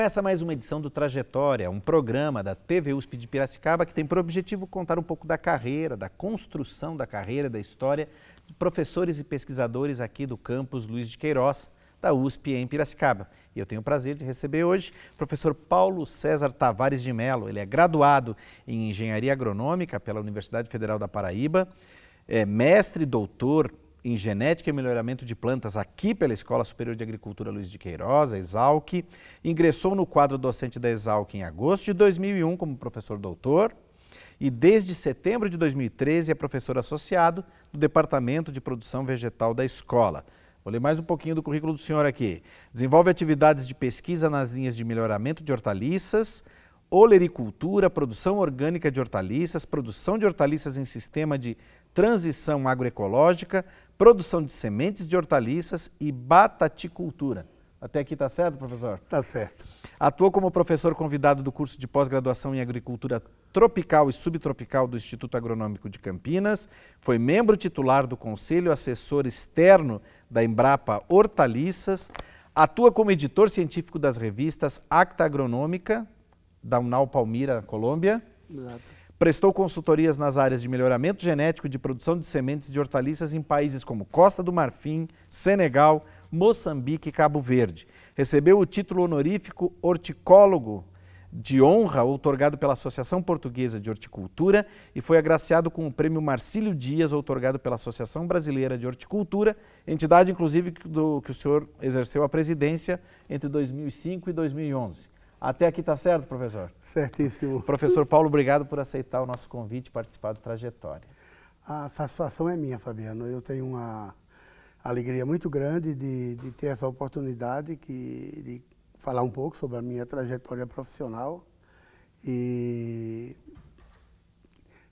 Começa mais uma edição do Trajetória, um programa da TV USP de Piracicaba que tem por objetivo contar um pouco da carreira, da construção da carreira, da história de professores e pesquisadores aqui do campus Luiz de Queiroz, da USP em Piracicaba. E eu tenho o prazer de receber hoje o professor Paulo César Tavares de Mello. Ele é graduado em Engenharia Agronômica pela Universidade Federal da Paraíba, é mestre e doutor em Genética e Melhoramento de Plantas aqui pela Escola Superior de Agricultura Luiz de Queiroz, a Exalc. Ingressou no quadro docente da Exalc em agosto de 2001 como professor doutor e desde setembro de 2013 é professor associado do Departamento de Produção Vegetal da escola. Vou ler mais um pouquinho do currículo do senhor aqui. Desenvolve atividades de pesquisa nas linhas de melhoramento de hortaliças, olericultura, produção orgânica de hortaliças, produção de hortaliças em sistema de transição agroecológica, produção de sementes de hortaliças e bataticultura. Até aqui está certo, professor? Está certo. Atuou como professor convidado do curso de pós-graduação em agricultura tropical e subtropical do Instituto Agronômico de Campinas. Foi membro titular do Conselho Assessor Externo da Embrapa Hortaliças. Atua como editor científico das revistas Acta Agronômica, da Unal Palmira, Colômbia. Exato Prestou consultorias nas áreas de melhoramento genético e de produção de sementes de hortaliças em países como Costa do Marfim, Senegal, Moçambique e Cabo Verde. Recebeu o título honorífico horticólogo de honra outorgado pela Associação Portuguesa de Horticultura e foi agraciado com o prêmio Marcílio Dias, outorgado pela Associação Brasileira de Horticultura, entidade inclusive do que o senhor exerceu a presidência entre 2005 e 2011. Até aqui está certo, professor? Certíssimo. Professor Paulo, obrigado por aceitar o nosso convite e participar do Trajetória. A satisfação é minha, Fabiano. Eu tenho uma alegria muito grande de, de ter essa oportunidade que, de falar um pouco sobre a minha trajetória profissional. E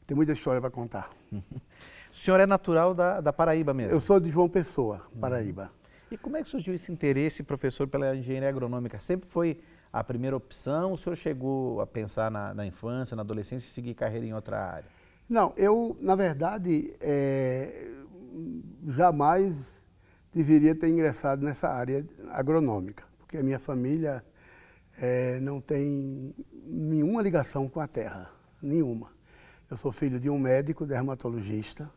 tem muita história para contar. o senhor é natural da, da Paraíba mesmo? Eu sou de João Pessoa, Paraíba. Hum. E como é que surgiu esse interesse, professor, pela engenharia agronômica? Sempre foi a primeira opção? O senhor chegou a pensar na, na infância, na adolescência e seguir carreira em outra área? Não, eu, na verdade, é, jamais deveria ter ingressado nessa área agronômica, porque a minha família é, não tem nenhuma ligação com a terra, nenhuma. Eu sou filho de um médico dermatologista.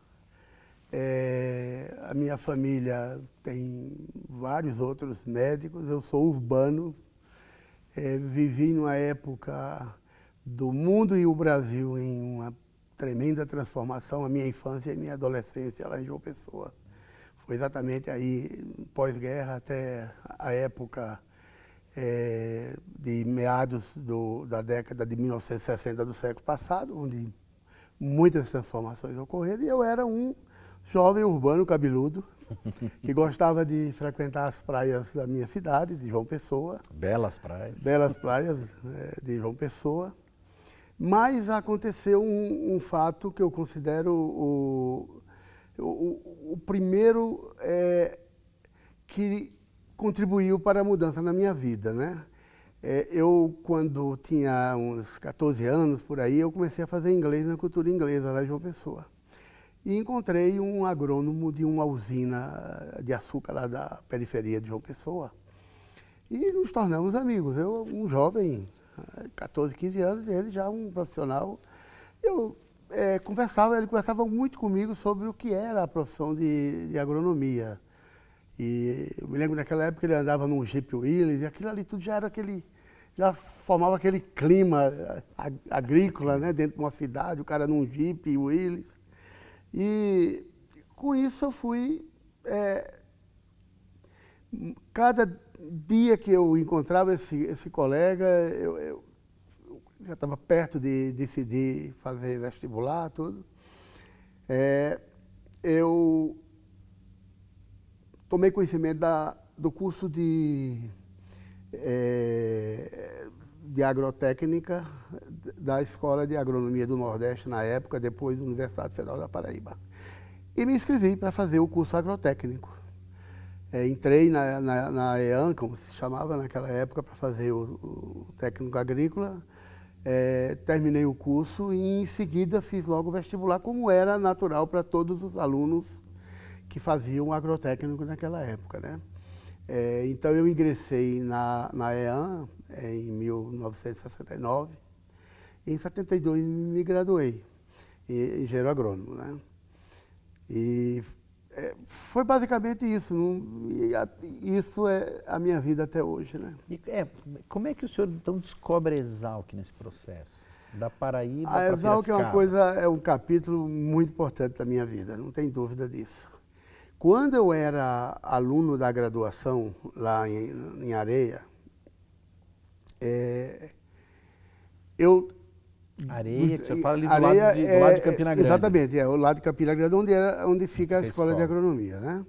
É, a minha família tem vários outros médicos. Eu sou urbano, é, vivi numa época do mundo e o Brasil em uma tremenda transformação, a minha infância e minha adolescência lá em João Pessoa. Foi exatamente aí, pós-guerra, até a época é, de meados do, da década de 1960 do século passado, onde muitas transformações ocorreram, e eu era um jovem urbano cabeludo, que gostava de frequentar as praias da minha cidade, de João Pessoa. Belas praias. Belas praias é, de João Pessoa. Mas aconteceu um, um fato que eu considero o, o, o primeiro é, que contribuiu para a mudança na minha vida, né? É, eu, quando tinha uns 14 anos por aí, eu comecei a fazer inglês na cultura inglesa, lá de João Pessoa. E encontrei um agrônomo de uma usina de açúcar lá da periferia de João Pessoa. E nos tornamos amigos. Eu, um jovem, 14, eh, 15 anos, e ele já um profissional. Eu é, conversava, ele conversava muito comigo sobre o que era a profissão de, de agronomia. E eu me lembro naquela época ele andava num Jeep Willys e aquilo ali tudo já era aquele já formava aquele clima eh, agrícola, né, dentro de uma cidade, o cara num Jeep Willys. E com isso eu fui. É, cada dia que eu encontrava esse, esse colega, eu, eu, eu já estava perto de decidir fazer vestibular, tudo. É, eu tomei conhecimento da, do curso de é, de agrotécnica da Escola de Agronomia do Nordeste na época, depois da Universidade Federal da Paraíba. E me inscrevi para fazer o curso agrotécnico. É, entrei na, na, na, EAN, como se chamava naquela época, para fazer o, o técnico agrícola. É, terminei o curso e em seguida fiz logo o vestibular, como era natural para todos os alunos que faziam agrotécnico naquela época. Né? É, então eu ingressei na, na EAN, é, em 1969. Em 72 me graduei em engenheiro agrônomo, né? E é, foi basicamente isso. Não, a, isso é a minha vida até hoje, né? E, é, como é que o senhor então descobre a Exalc nesse processo? Da Paraíba a Exalc é uma coisa, é um capítulo muito importante da minha vida, não tem dúvida disso. Quando eu era aluno da graduação lá em, em Areia, é, eu, areia, que você fala ali do, lado, de, do lado de é, Campina Grande. Exatamente, é o lado de Campina Grande, onde, era, onde fica a escola, escola de agronomia. Né?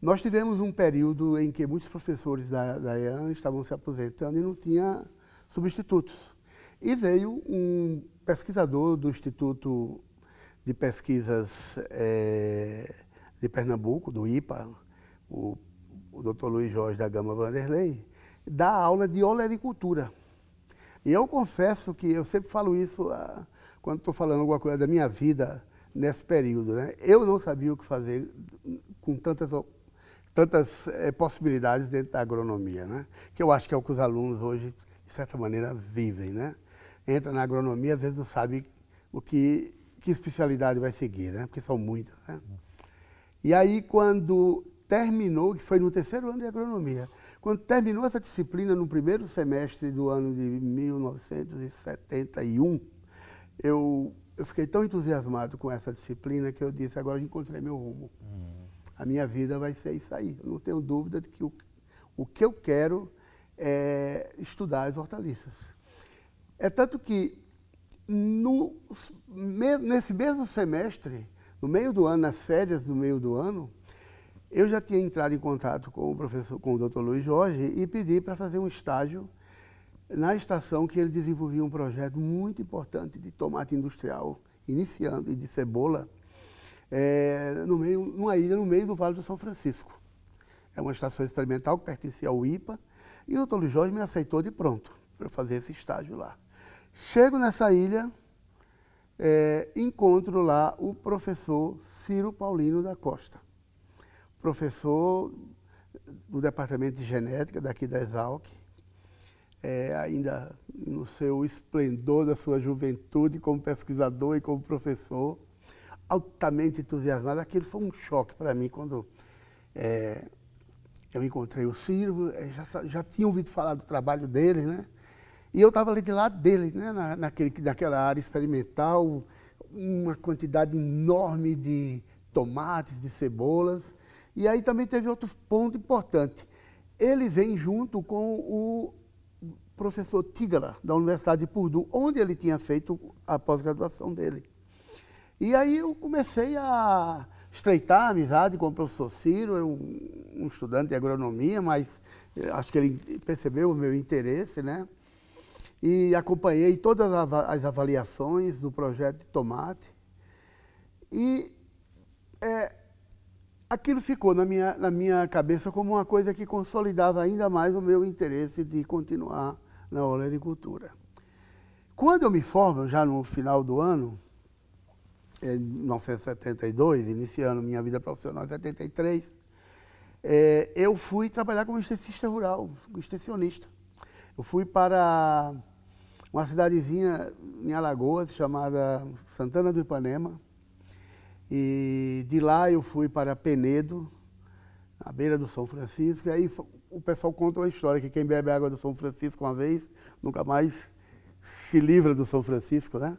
Nós tivemos um período em que muitos professores da, da EAN estavam se aposentando e não tinha substitutos. E veio um pesquisador do Instituto de Pesquisas é, de Pernambuco, do IPA, o, o Dr. Luiz Jorge da Gama Vanderlei, dar aula de olericultura. E eu confesso que eu sempre falo isso ah, quando estou falando alguma coisa da minha vida nesse período. Né? Eu não sabia o que fazer com tantas, tantas eh, possibilidades dentro da agronomia, né? que eu acho que é o que os alunos hoje, de certa maneira, vivem. Né? Entra na agronomia, às vezes não sabe o que, que especialidade vai seguir, né? porque são muitas. Né? E aí, quando terminou, que foi no terceiro ano de agronomia. Quando terminou essa disciplina no primeiro semestre do ano de 1971, eu, eu fiquei tão entusiasmado com essa disciplina que eu disse, agora eu encontrei meu rumo. Uhum. A minha vida vai ser isso aí. Eu não tenho dúvida de que o, o que eu quero é estudar as hortaliças. É tanto que no, nesse mesmo semestre, no meio do ano, nas férias do meio do ano, eu já tinha entrado em contato com o professor, com o Dr. Luiz Jorge e pedi para fazer um estágio na estação que ele desenvolvia um projeto muito importante de tomate industrial, iniciando, e de cebola, é, no meio, numa ilha no meio do Vale do São Francisco. É uma estação experimental que pertencia ao IPA, e o Dr. Luiz Jorge me aceitou de pronto para fazer esse estágio lá. Chego nessa ilha, é, encontro lá o professor Ciro Paulino da Costa professor do Departamento de Genética daqui da Exalc, é, ainda no seu esplendor da sua juventude como pesquisador e como professor, altamente entusiasmado. Aquilo foi um choque para mim quando é, eu encontrei o Ciro, é, já, já tinha ouvido falar do trabalho dele, né? E eu estava ali de lado dele, né? Na, naquele, naquela área experimental, uma quantidade enorme de tomates, de cebolas, e aí também teve outro ponto importante. Ele vem junto com o professor Tigala, da Universidade de Purdue, onde ele tinha feito a pós-graduação dele. E aí eu comecei a estreitar a amizade com o professor Ciro, é um estudante de agronomia, mas eh, acho que ele percebeu o meu interesse, né? E acompanhei todas as avaliações do projeto de tomate. E é, aquilo ficou na minha, na minha cabeça como uma coisa que consolidava ainda mais o meu interesse de continuar na olericultura. Quando eu me formo, já no final do ano, em 1972, iniciando minha vida profissional em 73, é, eu fui trabalhar como extensista rural, extensionista. Eu fui para uma cidadezinha em Alagoas chamada Santana do Ipanema, e de lá eu fui para Penedo, na beira do São Francisco, e aí o pessoal conta uma história, que quem bebe água do São Francisco uma vez, nunca mais se livra do São Francisco, né?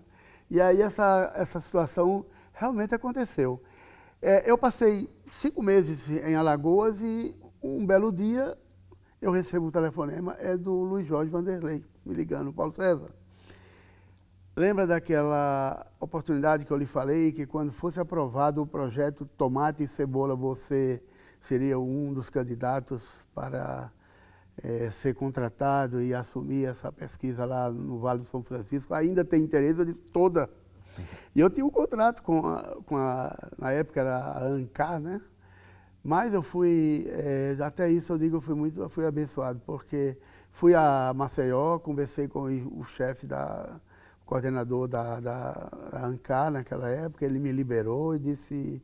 E aí essa, essa situação realmente aconteceu. É, eu passei cinco meses em Alagoas e um belo dia eu recebo o telefonema, é do Luiz Jorge Vanderlei, me ligando, Paulo César. Lembra daquela oportunidade que eu lhe falei que quando fosse aprovado o projeto Tomate e Cebola, você seria um dos candidatos para é, ser contratado e assumir essa pesquisa lá no Vale do São Francisco? Ainda tem interesse de toda. E eu tinha um contrato com a, com a na época era a ANCAR, né? Mas eu fui, é, até isso eu digo, eu fui muito, eu fui abençoado, porque fui a Maceió, conversei com o chefe da coordenador da, da, da ANCAR naquela época, ele me liberou e disse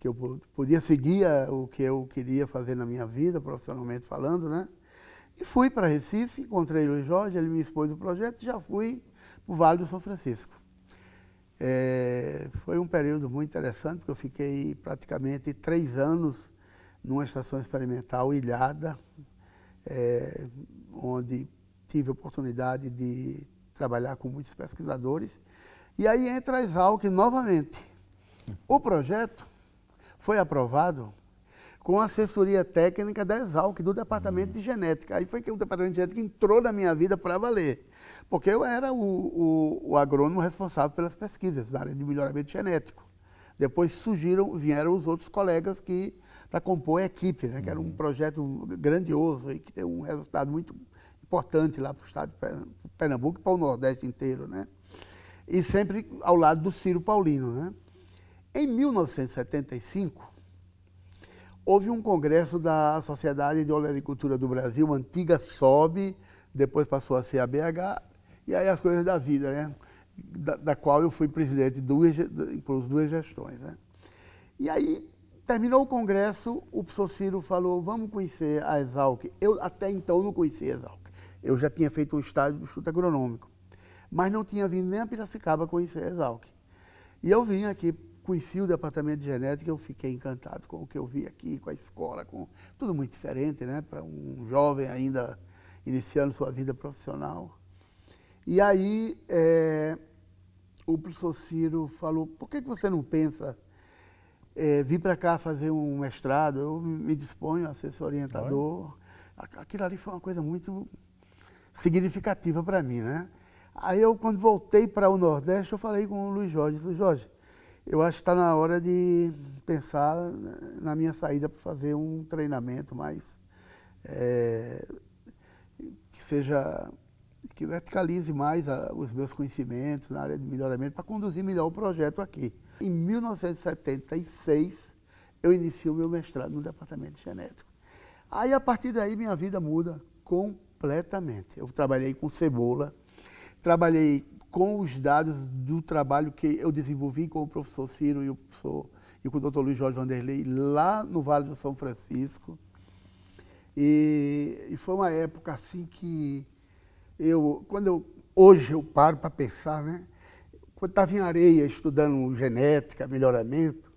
que eu podia seguir o que eu queria fazer na minha vida, profissionalmente falando, né? E fui para Recife, encontrei o Luiz Jorge, ele me expôs o projeto e já fui para o Vale do São Francisco. É, foi um período muito interessante, porque eu fiquei praticamente três anos numa estação experimental ilhada, é, onde tive a oportunidade de trabalhar com muitos pesquisadores. E aí entra a Exalc novamente. O projeto foi aprovado com assessoria técnica da Exalc, do Departamento uhum. de Genética. Aí foi que o Departamento de Genética entrou na minha vida para valer, porque eu era o, o, o, agrônomo responsável pelas pesquisas da área de melhoramento genético. Depois surgiram, vieram os outros colegas que para compor a equipe, né, que era um uhum. projeto grandioso e que deu um resultado muito importante lá para o estado de Pernambuco e para o Nordeste inteiro, né? E sempre ao lado do Ciro Paulino, né? Em 1975, houve um congresso da Sociedade de Oleicultura do Brasil, antiga SOB, depois passou a ser a BH, e aí as coisas da vida, né? Da, da qual eu fui presidente duas, por duas gestões, né? E aí terminou o congresso, o professor Ciro falou, vamos conhecer a Exalc. Eu até então não conhecia a Exalc. Eu já tinha feito o estágio do Instituto Agronômico, mas não tinha vindo nem a Piracicaba conhecer a Exalc. E eu vim aqui, conheci o departamento de genética, eu fiquei encantado com o que eu vi aqui, com a escola, com tudo muito diferente, né, para um jovem ainda iniciando sua vida profissional. E aí é, o professor Ciro falou, por que, que você não pensa é, vir para cá fazer um mestrado? Eu me disponho a ser seu orientador. Aquilo ali foi uma coisa muito significativa para mim, né? Aí eu, quando voltei para o Nordeste, eu falei com o Luiz Jorge, Luiz Jorge, eu acho que está na hora de pensar na minha saída para fazer um treinamento mais é, que seja que verticalize mais a, os meus conhecimentos na área de melhoramento para conduzir melhor o projeto aqui. Em 1976 eu inicio o meu mestrado no departamento de genético. Aí a partir daí minha vida muda com completamente. Eu trabalhei com cebola, trabalhei com os dados do trabalho que eu desenvolvi com o professor Ciro e o professor e com o doutor Luiz Jorge Vanderlei lá no Vale do São Francisco. E, e, foi uma época assim que eu, quando eu, hoje eu paro para pensar, né? Quando estava em areia estudando genética, melhoramento,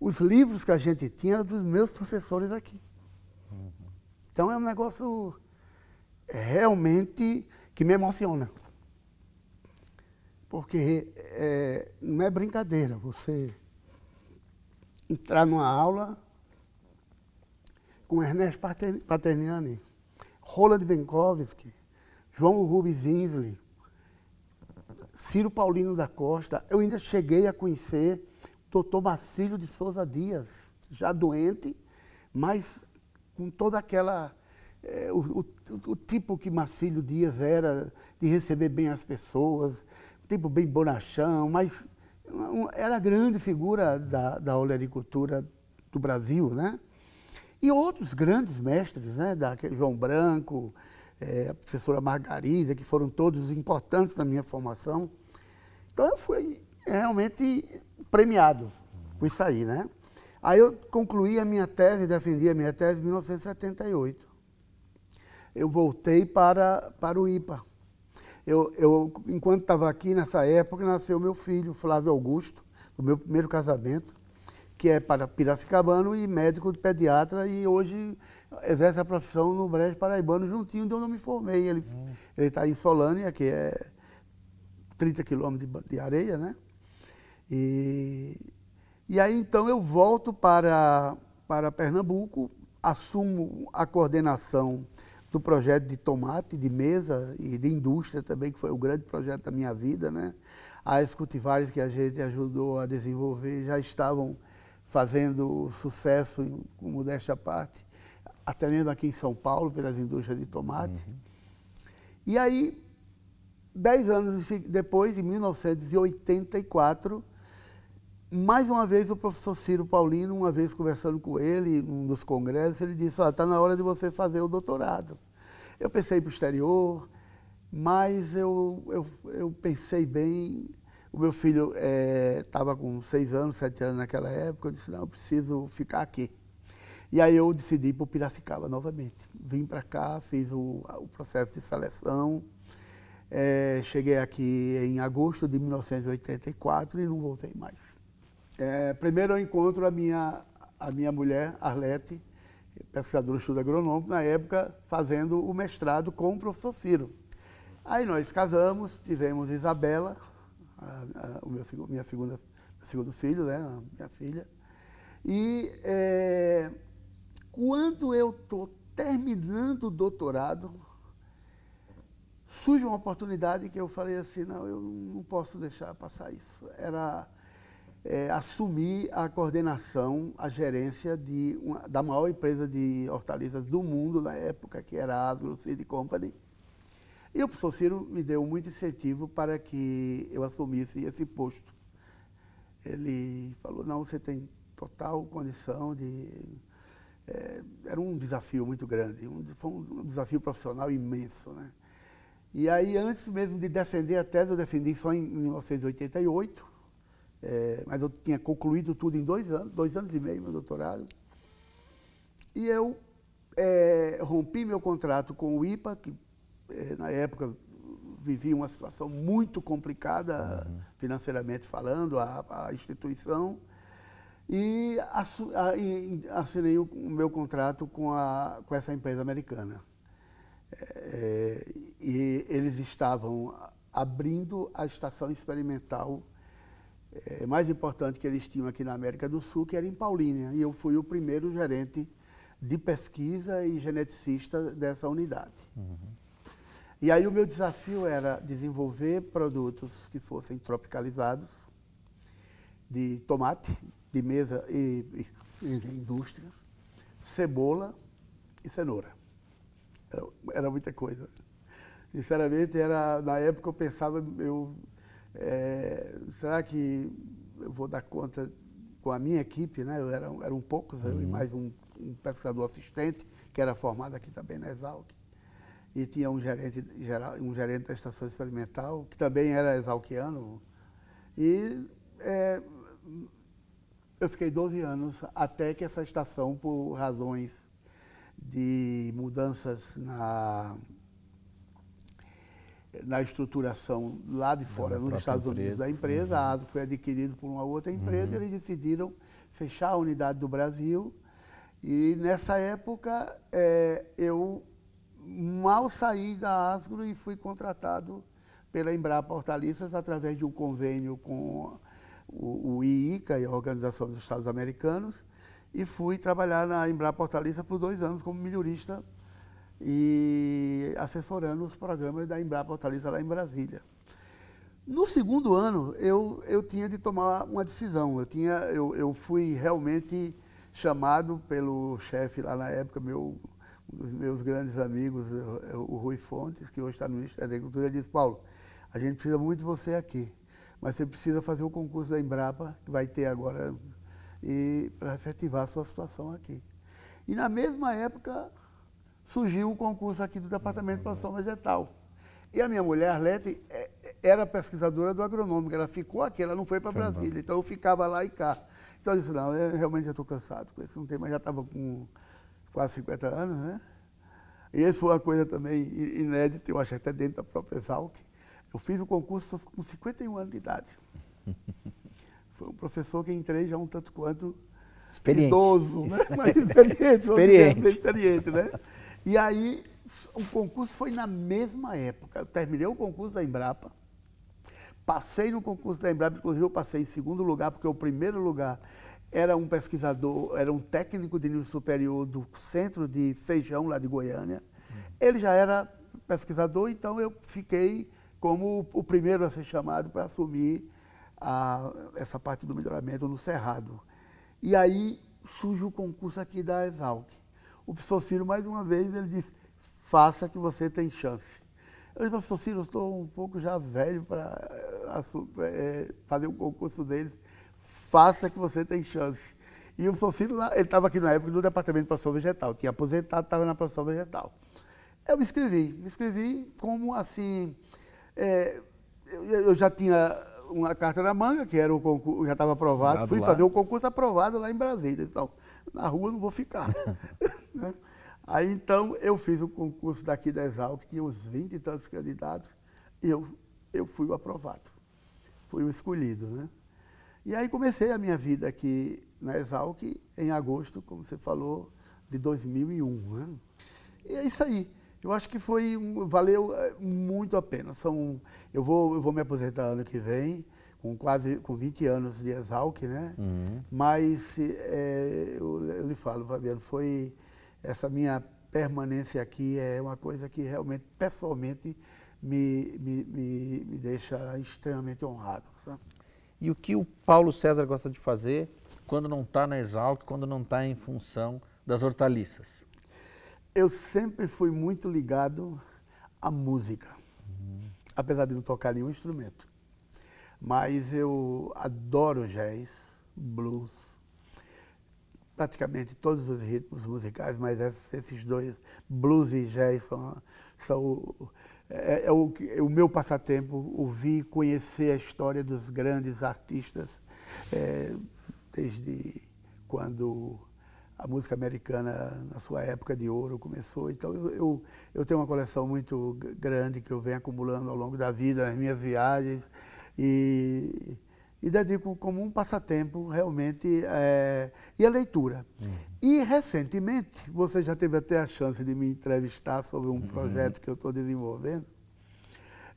os livros que a gente tinha eram dos meus professores aqui. Uhum. Então é um negócio é realmente que me emociona. Porque é, não é brincadeira você entrar numa aula com Ernesto Paterniani, Roland Venkovski, João Rubens Isley, Ciro Paulino da Costa. Eu ainda cheguei a conhecer o doutor Marcílio de Souza Dias, já doente, mas com toda aquela é, o, o, o, tipo que Marcílio Dias era, de receber bem as pessoas, tipo bem bonachão, mas um, era grande figura da, da olericultura do Brasil, né? E outros grandes mestres, né? Da, é João Branco, é, a professora Margarida, que foram todos importantes na minha formação. Então eu fui realmente premiado com isso aí, né? Aí eu concluí a minha tese, defendi a minha tese em 1978 eu voltei para, para o IPA. Eu, eu enquanto estava aqui, nessa época, nasceu meu filho, Flávio Augusto, do meu primeiro casamento, que é para Piracicabano e médico de pediatra, e hoje exerce a profissão no Brejo Paraibano, juntinho de onde eu me formei. Ele hum. está em Solânia, que é 30 quilômetros de, de areia, né? E, e aí então eu volto para, para Pernambuco, assumo a coordenação do projeto de tomate, de mesa e de indústria também, que foi o grande projeto da minha vida, né? As cultivares que a gente ajudou a desenvolver já estavam fazendo sucesso, com modesta parte, até mesmo aqui em São Paulo, pelas indústrias de tomate. Uhum. E aí, dez anos depois, em 1984, mais uma vez o professor Ciro Paulino, uma vez conversando com ele, num dos congressos, ele disse, está ah, na hora de você fazer o doutorado. Eu pensei para o exterior, mas eu, eu, eu, pensei bem. O meu filho estava eh, é, com seis anos, sete anos naquela época, eu disse, não, eu preciso ficar aqui. E aí eu decidi ir para o Piracicaba novamente. Vim para cá, fiz o, o, processo de seleção, é, cheguei aqui em agosto de 1984 e não voltei mais. É, primeiro eu encontro a minha, a minha mulher, Arlete, pesquisadora estudo agronômico, na época fazendo o mestrado com o professor Ciro. Aí nós casamos, tivemos Isabela, a, a, o meu, minha segunda, meu segundo filho, né, minha filha. E é, quando eu estou terminando o doutorado, surge uma oportunidade que eu falei assim, não, eu não posso deixar passar isso. Era é, assumir a coordenação, a gerência de uma, da maior empresa de hortaliças do mundo na época, que era a Aslo Seed Company. E o professor Ciro me deu muito incentivo para que eu assumisse esse posto. Ele falou, não, você tem total condição de... É, era um desafio muito grande, um, foi um desafio profissional imenso, né? E aí, antes mesmo de defender a tese, eu defendi só em 1988, é, mas eu tinha concluído tudo em dois anos, dois anos e meio, meu doutorado. E eu é, rompi meu contrato com o IPA, que é, na época vivia uma situação muito complicada, uhum. financeiramente falando, a, a instituição. E, assinei o, meu contrato com, a, com essa empresa americana. É, é, e eles estavam abrindo a estação experimental é, mais importante que eles tinham aqui na América do Sul, que era em Paulínia. E eu fui o primeiro gerente de pesquisa e geneticista dessa unidade. Uhum. E aí o meu desafio era desenvolver produtos que fossem tropicalizados, de tomate, de mesa e, e indústria, cebola e cenoura. Era, era, muita coisa. Sinceramente, era, na época eu pensava, eu é, será que eu vou dar conta com a minha equipe, né? Eu era, eram poucos, uhum. eu e uhum. mais um, um, pescador assistente, que era formado aqui também na Exalc. E tinha um gerente, geral, um gerente da estação experimental, que também era exalquiano. E é, eu fiquei 12 anos até que essa estação, por razões de mudanças na na estruturação lá de fora, nos Estados empresa. Unidos, da empresa. Uhum. A ASO foi adquirida por uma outra uhum. empresa uhum. e eles decidiram fechar a unidade do Brasil. E nessa época é, eu mal saí da Asgro e fui contratado pela Embrapa Hortaliças através de um convênio com o, o IICA, a Organização dos Estados Americanos, e fui trabalhar na Embrapa Hortaliça por dois anos como melhorista e assessorando os programas da Embrapa Hortaliça lá em Brasília. No segundo ano, eu, eu tinha de tomar uma decisão. Eu, tinha, eu, eu fui realmente chamado pelo chefe lá na época, meu, um dos meus grandes amigos, é, o Rui Fontes, que hoje está no Ministério da Agricultura, e disse, Paulo, a gente precisa muito de você aqui, mas você precisa fazer o concurso da Embrapa, que vai ter agora, e para efetivar a sua situação aqui. E na mesma época, surgiu o concurso aqui do Departamento de uhum. Produção Vegetal. E a minha mulher, Arlete, é, é, era pesquisadora do agronômico, ela ficou aqui, ela não foi para Brasília, então eu ficava lá e cá. Então eu disse, não, eu realmente já estou cansado com isso, não tem mais, já estava com quase 50 anos, né? E isso foi uma coisa também inédita, eu acho até dentro da própria Exalc. Eu fiz o concurso com 51 anos de idade. foi um professor que entrei já um tanto quanto experiente. idoso, né? Mas experiente, experiente. Dizer, experiente, né? E aí o concurso foi na mesma época. Eu terminei o concurso da Embrapa, passei no concurso da Embrapa, inclusive eu passei em segundo lugar, porque o primeiro lugar era um pesquisador, era um técnico de nível superior do centro de feijão lá de Goiânia. Ele já era pesquisador, então eu fiquei como o primeiro a ser chamado para assumir a, essa parte do melhoramento no Cerrado. E aí surge o concurso aqui da Exalc. O professor Ciro, mais uma vez, ele disse, faça que você tem chance. Eu disse, professor Ciro, eu estou um pouco já velho para é, fazer um concurso deles. Faça que você tem chance. E o professor Ciro, ele estava aqui na época no departamento de profissão vegetal, tinha aposentado, estava na profissão vegetal. Eu me inscrevi, me inscrevi como assim, é, eu, eu já tinha uma carta na manga, que era o concurso, já estava aprovado, fui lá. fazer o concurso aprovado lá em Brasília. Então, na rua não vou ficar. Né? Aí então eu fiz o um concurso daqui da Exalc, tinha uns 20 e tantos candidatos, e eu, eu fui o aprovado, fui o escolhido. Né? E aí comecei a minha vida aqui na Exalc em agosto, como você falou, de 2001. Né? E é isso aí. Eu acho que foi valeu eh, muito a pena. São, eu, vou, eu vou me aposentar ano que vem, com quase com 20 anos de Exalc, né? Uhum. Mas é, eu, eu lhe falo, Fabiano, foi essa minha permanência aqui é uma coisa que realmente, pessoalmente, me, me, me, me deixa extremamente honrado. Sabe? E o que o Paulo César gosta de fazer quando não está na Exalc, quando não está em função das hortaliças? Eu sempre fui muito ligado à música, uhum. apesar de não tocar nenhum instrumento. Mas eu adoro jazz, blues, praticamente todos os ritmos musicais, mas esses dois, blues e jazz, são, são é, é, o, é o meu passatempo, ouvir e conhecer a história dos grandes artistas, é, desde quando a música americana, na sua época de ouro, começou. Então, eu, eu, eu tenho uma coleção muito grande que eu venho acumulando ao longo da vida, nas minhas viagens. E e dedico como um passatempo realmente é, e a leitura. Uhum. E recentemente, você já teve até a chance de me entrevistar sobre um uhum. projeto que eu estou desenvolvendo,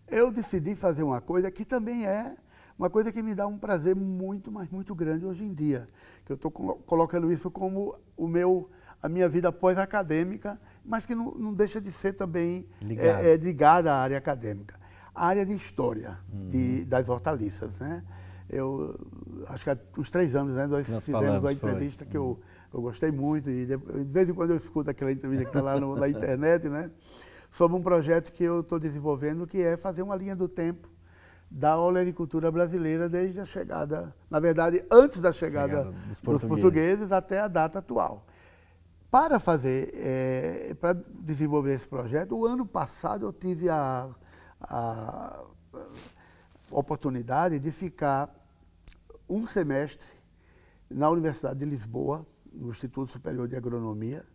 eu decidi fazer uma coisa que também é uma coisa que me dá um prazer muito, mas muito grande hoje em dia. Que eu estou colocando isso como o meu, a minha vida pós-acadêmica, mas que não, não, deixa de ser também eh, eh, ligada é, é, à área acadêmica. A área de história uhum. de, das hortaliças, né? eu acho que há uns três anos, né? Nós, Nós fizemos uma entrevista foi. que eu, uhum. eu gostei muito e de, de vez em quando eu escuto aquela entrevista que está lá no, na internet, né? Sobre um projeto que eu estou desenvolvendo que é fazer uma linha do tempo da olericultura brasileira desde a chegada, na verdade, antes da chegada, chegada dos, portugueses. dos, portugueses. até a data atual. Para fazer, é, para desenvolver esse projeto, o ano passado eu tive a, a oportunidade de ficar um semestre na Universidade de Lisboa, no Instituto Superior de Agronomia,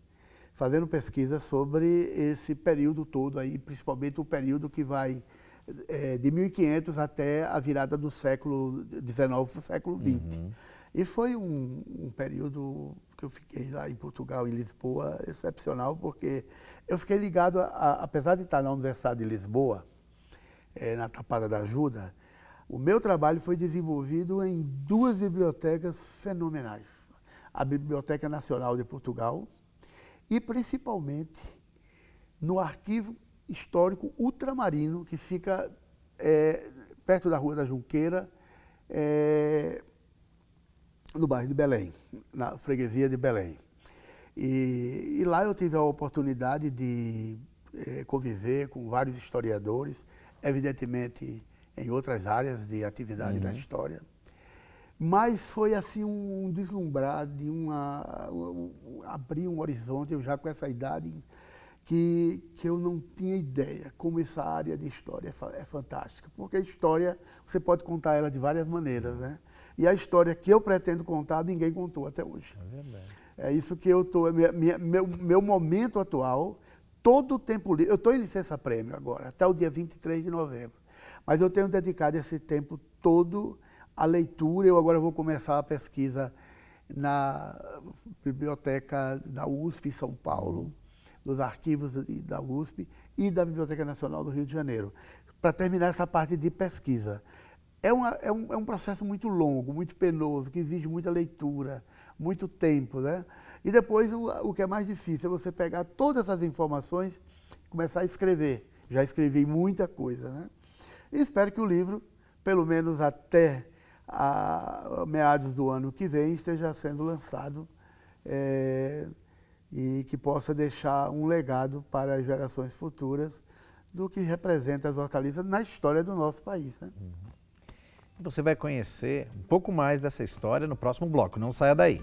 fazendo pesquisa sobre esse período todo aí, principalmente o período que vai é, de 1500 até a virada do século XIX para o século XX. Uhum. E foi um, um, período que eu fiquei lá em Portugal, em Lisboa, excepcional, porque eu fiquei ligado, a, a, apesar de estar na Universidade de Lisboa, é, na Tapada da Ajuda, o meu trabalho foi desenvolvido em duas bibliotecas fenomenais: a Biblioteca Nacional de Portugal e principalmente no Arquivo Histórico Ultramarino, que fica é, perto da Rua da Junqueira, é, no bairro de Belém, na freguesia de Belém. E, e lá eu tive a oportunidade de é, conviver com vários historiadores, evidentemente em outras áreas de atividade uhum. da história. Mas foi assim um deslumbrar de uma. Um, um, abrir um horizonte, eu já com essa idade, que, que eu não tinha ideia como essa área de história é, é fantástica. Porque a história, você pode contar ela de várias maneiras, né? E a história que eu pretendo contar, ninguém contou até hoje. É verdade. É isso que eu estou. É meu, meu momento atual, todo o tempo livre. Eu estou em licença prêmio agora, até o dia 23 de novembro. Mas eu tenho dedicado esse tempo todo à leitura. Eu agora vou começar a pesquisa na biblioteca da USP em São Paulo, dos arquivos da USP e da Biblioteca Nacional do Rio de Janeiro, para terminar essa parte de pesquisa. É, uma, é, um, é um processo muito longo, muito penoso, que exige muita leitura, muito tempo, né? E depois o, o que é mais difícil é você pegar todas essas informações e começar a escrever. Já escrevi muita coisa, né? E espero que o livro, pelo menos até a, meados do ano que vem, esteja sendo lançado é, e que possa deixar um legado para as gerações futuras do que representa as hortaliças na história do nosso país. Né? Uhum. Você vai conhecer um pouco mais dessa história no próximo bloco. Não saia daí.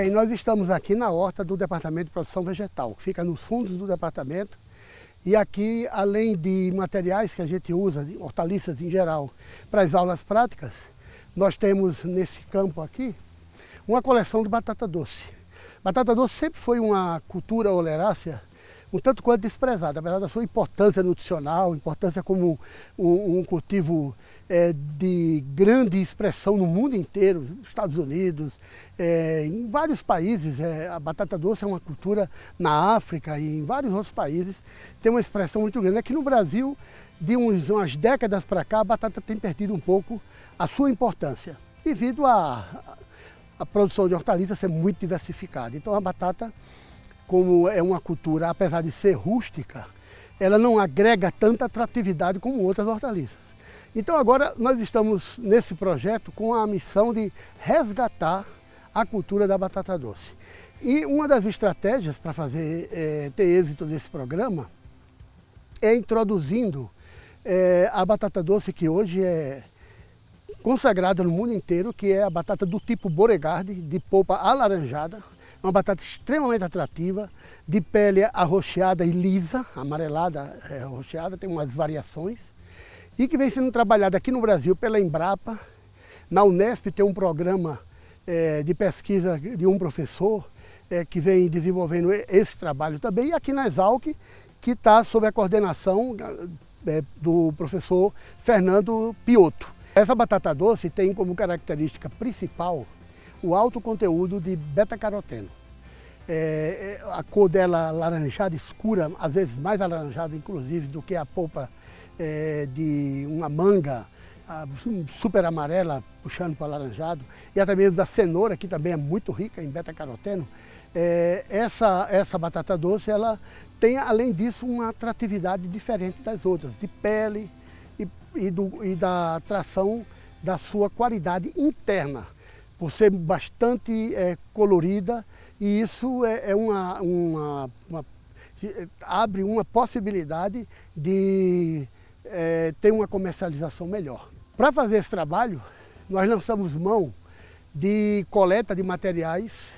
Bem, nós estamos aqui na horta do Departamento de Produção Vegetal, que fica nos fundos do departamento. E aqui, além de materiais que a gente usa, hortaliças em geral, para as aulas práticas, nós temos nesse campo aqui uma coleção de batata doce. Batata doce sempre foi uma cultura olerácea um tanto quanto desprezado, apesar da sua importância nutricional, importância como um, um cultivo é, de grande expressão no mundo inteiro, Estados Unidos, é, em vários países, é, a batata doce é uma cultura na África e em vários outros países tem uma expressão muito grande. Aqui no Brasil, de uns, umas décadas para cá, a batata tem perdido um pouco a sua importância, devido à a, a, a produção de hortaliças ser muito diversificada. Então a batata como é uma cultura, apesar de ser rústica, ela não agrega tanta atratividade como outras hortaliças. Então agora nós estamos nesse projeto com a missão de resgatar a cultura da batata doce. E uma das estratégias para fazer é, ter êxito nesse programa é introduzindo é, a batata doce que hoje é consagrada no mundo inteiro, que é a batata do tipo Boregarde, de polpa alaranjada, uma batata extremamente atrativa, de pele arroxeada e lisa, amarelada, é, arroxeada, tem umas variações, e que vem sendo trabalhada aqui no Brasil pela Embrapa. Na Unesp tem um programa é, de pesquisa de um professor é, que vem desenvolvendo esse trabalho também, e aqui na Exalc, que está sob a coordenação é, do professor Fernando Piotto. Essa batata doce tem como característica principal o alto conteúdo de beta-caroteno. É, é, a cor dela alaranjada escura, às vezes mais alaranjada inclusive do que a polpa é, de uma manga super amarela puxando para alaranjado e até mesmo da cenoura que também é muito rica em beta-caroteno. É, essa essa batata doce ela tem além disso uma atratividade diferente das outras de pele e, e, do, e da atração da sua qualidade interna por ser bastante é, colorida e isso é, é uma, uma, uma, abre uma possibilidade de é, ter uma comercialização melhor. Para fazer esse trabalho, nós lançamos mão de coleta de materiais.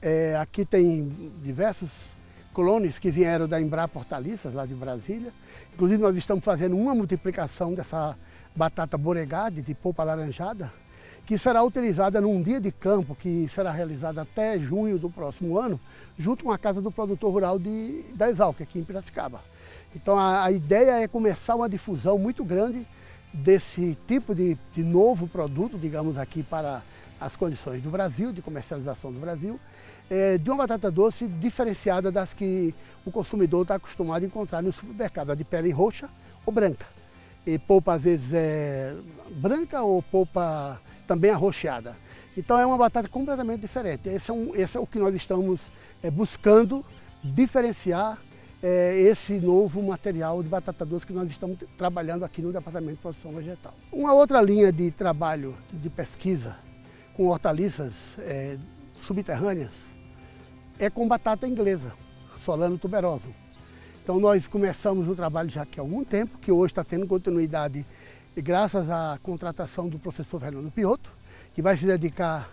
É, aqui tem diversos clones que vieram da Embrapa Hortaliças, lá de Brasília. Inclusive, nós estamos fazendo uma multiplicação dessa batata boregade de polpa laranjada que será utilizada num dia de campo que será realizado até junho do próximo ano, junto com a Casa do Produtor Rural de, da Exalc, aqui em Piracicaba. Então a, a ideia é começar uma difusão muito grande desse tipo de, de novo produto, digamos aqui, para as condições do Brasil, de comercialização do Brasil, é, de uma batata doce diferenciada das que o consumidor está acostumado a encontrar no supermercado, a de pele roxa ou branca. E polpa às vezes é branca ou polpa também arroxeada. Então é uma batata completamente diferente. Esse é, um, esse é o que nós estamos é, buscando diferenciar é, esse novo material de batata doce que nós estamos trabalhando aqui no Departamento de Produção Vegetal. Uma outra linha de trabalho de pesquisa com hortaliças é, subterrâneas é com batata inglesa, solano tuberoso. Então nós começamos o trabalho já há algum tempo, que hoje está tendo continuidade e graças à contratação do professor Fernando Piotto, que vai se dedicar,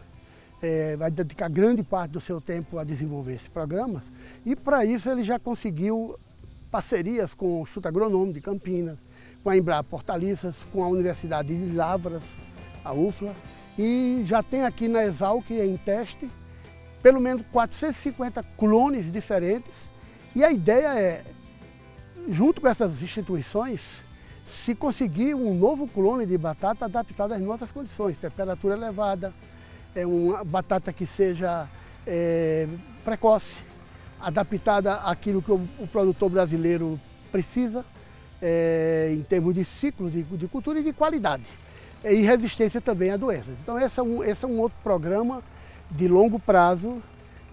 é, vai dedicar grande parte do seu tempo a desenvolver esses programas. E para isso ele já conseguiu parcerias com o Instituto Agronômico de Campinas, com a Embrapa Portaliças, com a Universidade de Lavras, a UFLA, e já tem aqui na Exalc, é em teste, pelo menos 450 clones diferentes. E a ideia é, junto com essas instituições, se conseguir um novo clone de batata adaptado às nossas condições, temperatura elevada, é uma batata que seja é, precoce, adaptada àquilo que o, o produtor brasileiro precisa é, em termos de ciclo de, de, cultura e de qualidade. E resistência também a doenças. Então esse é um, esse é um outro programa de longo prazo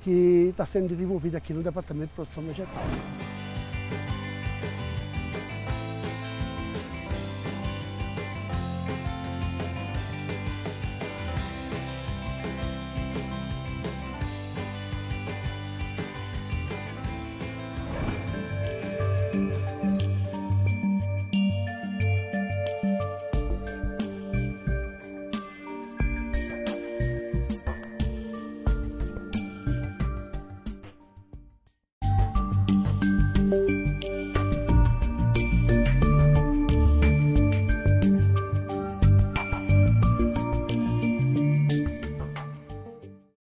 que está sendo desenvolvido aqui no Departamento de Produção Vegetal.